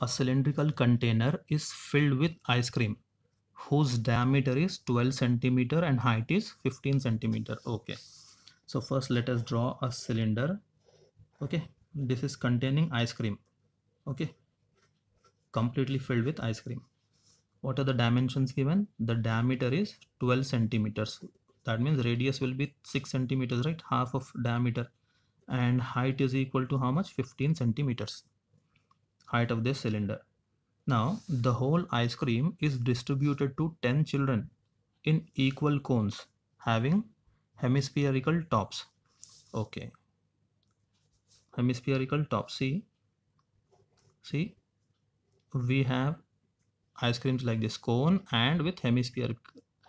A cylindrical container is filled with ice cream whose diameter is 12 centimeter and height is 15 centimeter. Okay. So first let us draw a cylinder. Okay. This is containing ice cream. Okay. Completely filled with ice cream. What are the dimensions given? The diameter is 12 centimeters. That means radius will be 6 centimeters, right? Half of diameter. And height is equal to how much? 15 centimeters height of this cylinder. Now the whole ice cream is distributed to 10 children in equal cones having hemispherical tops. Okay. Hemispherical tops. See, see, we have ice creams like this cone and with hemisphere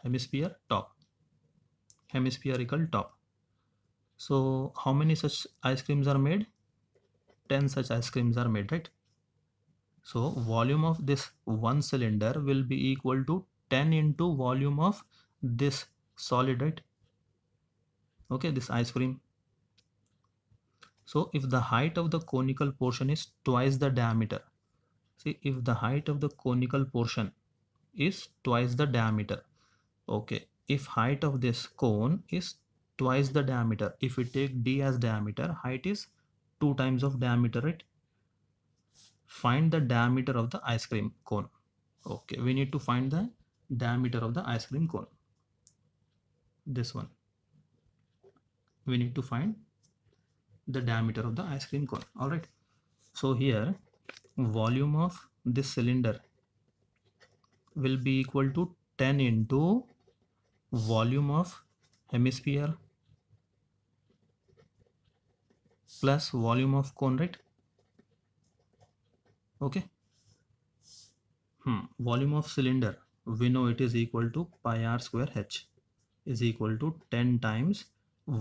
hemisphere top hemispherical top so how many such ice creams are made 10 such ice creams are made right so volume of this one cylinder will be equal to 10 into volume of this solid, right? Okay, this ice cream. So if the height of the conical portion is twice the diameter, see if the height of the conical portion is twice the diameter, okay, if height of this cone is twice the diameter, if we take d as diameter, height is 2 times of diameter, right? find the diameter of the ice cream cone okay we need to find the diameter of the ice cream cone this one we need to find the diameter of the ice cream cone all right so here volume of this cylinder will be equal to 10 into volume of hemisphere plus volume of cone right okay hmm. volume of cylinder we know it is equal to pi r square h is equal to 10 times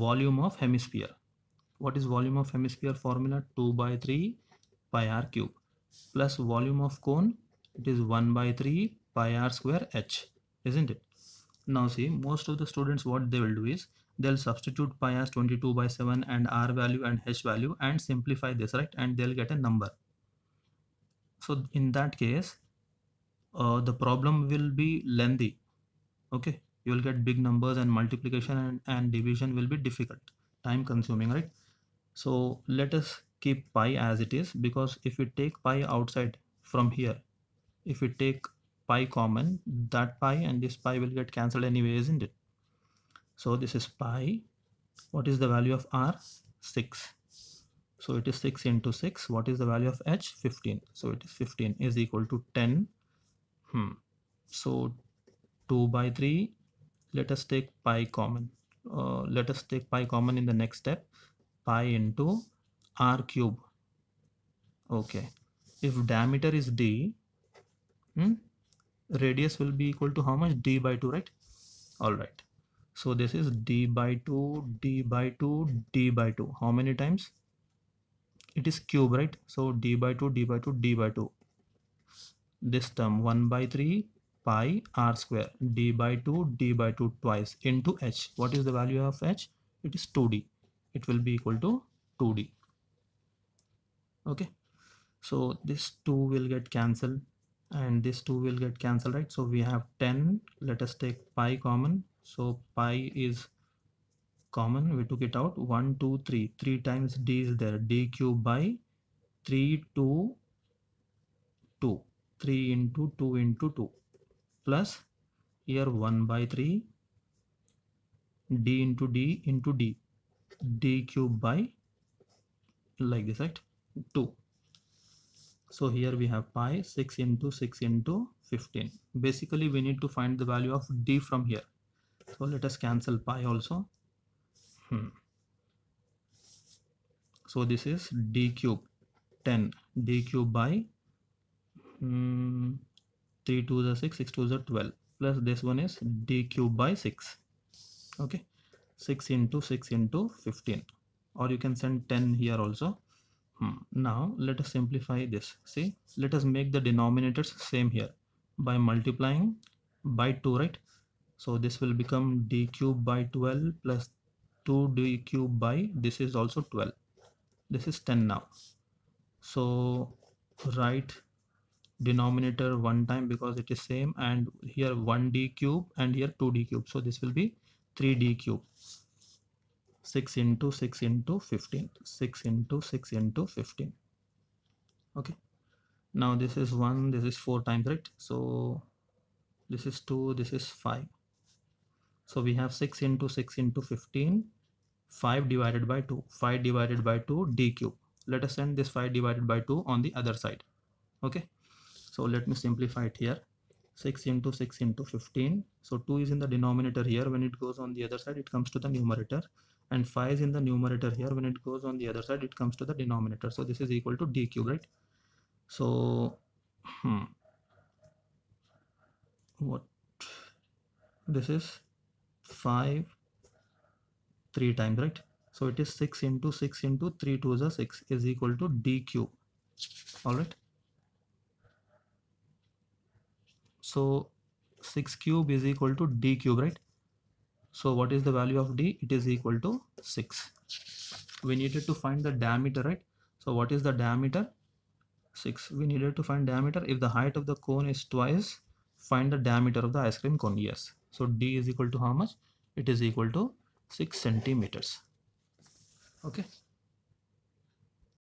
volume of hemisphere what is volume of hemisphere formula 2 by 3 pi r cube plus volume of cone it is 1 by 3 pi r square h isn't it now see most of the students what they will do is they'll substitute pi as 22 by 7 and r value and h value and simplify this right and they'll get a number so in that case uh, the problem will be lengthy okay you will get big numbers and multiplication and, and division will be difficult time consuming right so let us keep pi as it is because if we take pi outside from here if we take pi common that pi and this pi will get cancelled anyway isn't it so this is pi what is the value of r 6 so it is 6 into 6. What is the value of h? 15. So it is 15 is equal to 10. Hmm. So 2 by 3. Let us take pi common. Uh, let us take pi common in the next step. Pi into r cube. Okay. If diameter is d, hmm, radius will be equal to how much? d by 2, right? All right. So this is d by 2, d by 2, d by 2. How many times? it is cube right so d by 2 d by 2 d by 2 this term 1 by 3 pi r square d by 2 d by 2 twice into h what is the value of h it is 2d it will be equal to 2d okay so this 2 will get cancelled and this 2 will get cancelled right so we have 10 let us take pi common so pi is common we took it out 1 2 3 3 times d is there d cube by 3 2 2 3 into 2 into 2 plus here 1 by 3 d into d into d d cube by like this right 2 so here we have pi 6 into 6 into 15 basically we need to find the value of d from here so let us cancel pi also hmm. so this is d cube 10 d cube by hmm, 3 to the 6 6 to the 12 plus this one is d cube by 6 okay 6 into 6 into 15 or you can send 10 here also hmm. now let us simplify this see let us make the denominators same here by multiplying by 2 right so this will become d cube by 12 plus 2 d cube by this is also 12 this is 10 now so write denominator one time because it is same and here 1d cube and here 2d cube so this will be 3d cube 6 into 6 into 15 6 into 6 into 15 okay now this is 1 this is 4 times right so this is 2 this is 5 so we have 6 into 6 into 15 5 divided by 2 5 divided by 2 d cube let us send this 5 divided by 2 on the other side okay so let me simplify it here 6 into 6 into 15 so 2 is in the denominator here when it goes on the other side it comes to the numerator and 5 is in the numerator here when it goes on the other side it comes to the denominator so this is equal to d cube right so hmm, what this is 5 3 times right so it is 6 into 6 into 3 to the 6 is equal to d cube all right so 6 cube is equal to d cube right so what is the value of d it is equal to 6 we needed to find the diameter right so what is the diameter 6 we needed to find diameter if the height of the cone is twice find the diameter of the ice cream cone yes so d is equal to how much it is equal to 6 centimeters okay